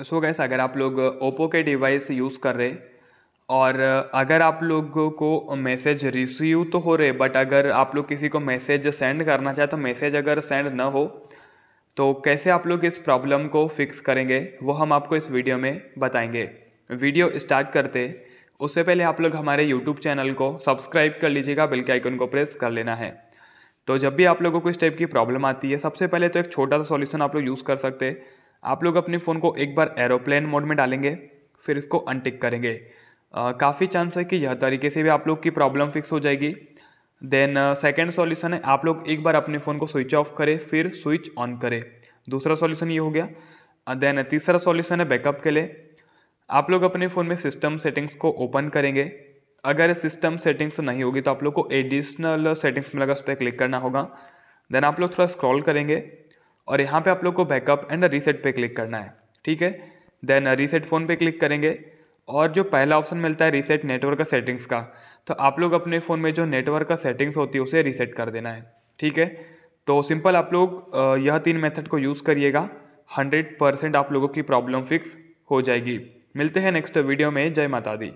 सो gas अगर आप लोग ओप्पो के डिवाइस यूज़ कर रहे और अगर आप लोगों को मैसेज रिसीव तो हो रहे बट अगर आप लोग किसी को मैसेज सेंड करना चाहे तो मैसेज अगर सेंड ना हो तो कैसे आप लोग इस प्रॉब्लम को फिक्स करेंगे वो हम आपको इस वीडियो में बताएंगे वीडियो स्टार्ट करते उससे पहले आप लोग हमारे यूट्यूब चैनल को सब्सक्राइब कर लीजिएगा बिल के आइकन को प्रेस कर लेना है तो जब भी आप लोगों को इस टाइप की प्रॉब्लम आती है सबसे पहले तो एक छोटा सा सॉल्यूशन आप लोग यूज़ कर सकते हैं आप लोग अपने फ़ोन को एक बार एरोप्लेन मोड में डालेंगे फिर इसको अनटिक करेंगे काफ़ी चांस है कि यह तरीके से भी आप लोग की प्रॉब्लम फिक्स हो जाएगी देन सेकेंड सॉल्यूशन है आप लोग एक बार अपने फ़ोन को स्विच ऑफ करें फिर स्विच ऑन करें दूसरा सॉल्यूशन ये हो गया देन तीसरा सॉल्यूशन है बैकअप के लिए आप लोग अपने फ़ोन में सिस्टम सेटिंग्स को ओपन करेंगे अगर सिस्टम सेटिंग्स नहीं होगी तो आप लोग को एडिशनल सेटिंग्स में लगा उस पर क्लिक करना होगा देन आप लोग थोड़ा स्क्रॉल करेंगे और यहाँ पे आप लोग को बैकअप एंड रीसेट पे क्लिक करना है ठीक है देन रीसेट फ़ोन पे क्लिक करेंगे और जो पहला ऑप्शन मिलता है रीसेट नेटवर्क का सेटिंग्स का तो आप लोग अपने फ़ोन में जो नेटवर्क का सेटिंग्स होती है उसे रीसेट कर देना है ठीक है तो सिंपल आप लोग यह तीन मेथड को यूज़ करिएगा हंड्रेड परसेंट आप लोगों की प्रॉब्लम फिक्स हो जाएगी मिलते हैं नेक्स्ट वीडियो में जय माता दी